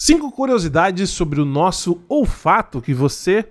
Cinco curiosidades sobre o nosso olfato que você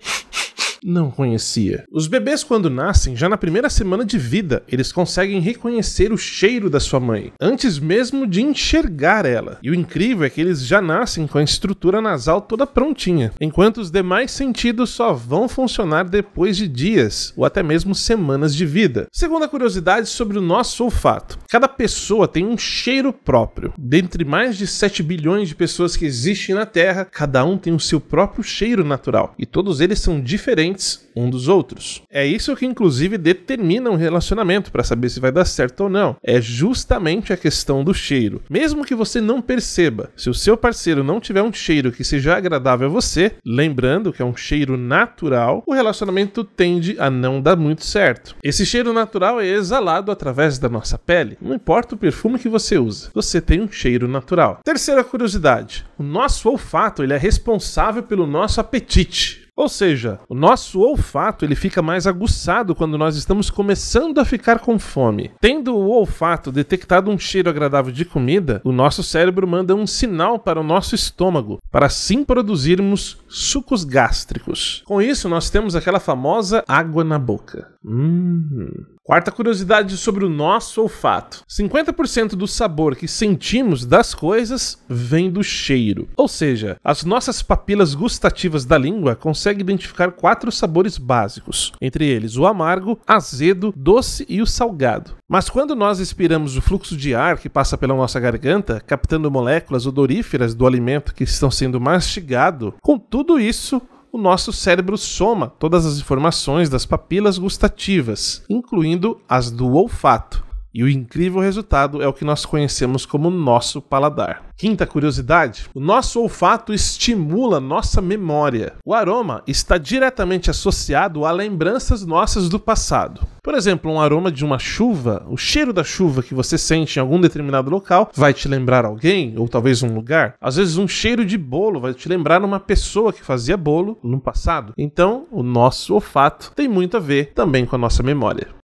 não conhecia. Os bebês, quando nascem, já na primeira semana de vida, eles conseguem reconhecer o cheiro da sua mãe, antes mesmo de enxergar ela. E o incrível é que eles já nascem com a estrutura nasal toda prontinha, enquanto os demais sentidos só vão funcionar depois de dias ou até mesmo semanas de vida. Segunda curiosidade sobre o nosso olfato: cada pessoa tem um cheiro próprio. Dentre mais de 7 bilhões de pessoas que existem na Terra, cada um tem o seu próprio cheiro natural e todos eles são diferentes dependentes um dos outros. É isso que inclusive determina um relacionamento para saber se vai dar certo ou não. É justamente a questão do cheiro. Mesmo que você não perceba, se o seu parceiro não tiver um cheiro que seja agradável a você, lembrando que é um cheiro natural, o relacionamento tende a não dar muito certo. Esse cheiro natural é exalado através da nossa pele. Não importa o perfume que você usa, você tem um cheiro natural. Terceira curiosidade: o nosso olfato ele é responsável pelo nosso apetite ou seja, o nosso olfato ele fica mais aguçado quando nós estamos começando a ficar com fome. Tendo o olfato detectado um cheiro agradável de comida, o nosso cérebro manda um sinal para o nosso estômago, para assim produzirmos sucos gástricos. Com isso, nós temos aquela famosa água na boca. Hum. Quarta curiosidade sobre o nosso olfato: 50% do sabor que sentimos das coisas vem do cheiro. Ou seja, as nossas papilas gustativas da língua conseguem consegue identificar quatro sabores básicos, entre eles o amargo, azedo, doce e o salgado. Mas quando nós expiramos o fluxo de ar que passa pela nossa garganta, captando moléculas odoríferas do alimento que estão sendo mastigado, com tudo isso, o nosso cérebro soma todas as informações das papilas gustativas, incluindo as do olfato. E o incrível resultado é o que nós conhecemos como nosso paladar. Quinta curiosidade: o nosso olfato estimula nossa memória. O aroma está diretamente associado a lembranças nossas do passado. Por exemplo, um aroma de uma chuva, o cheiro da chuva que você sente em algum determinado local vai te lembrar alguém ou talvez um lugar. Às vezes, um cheiro de bolo vai te lembrar uma pessoa que fazia bolo no passado. Então, o nosso olfato tem muito a ver também com a nossa memória.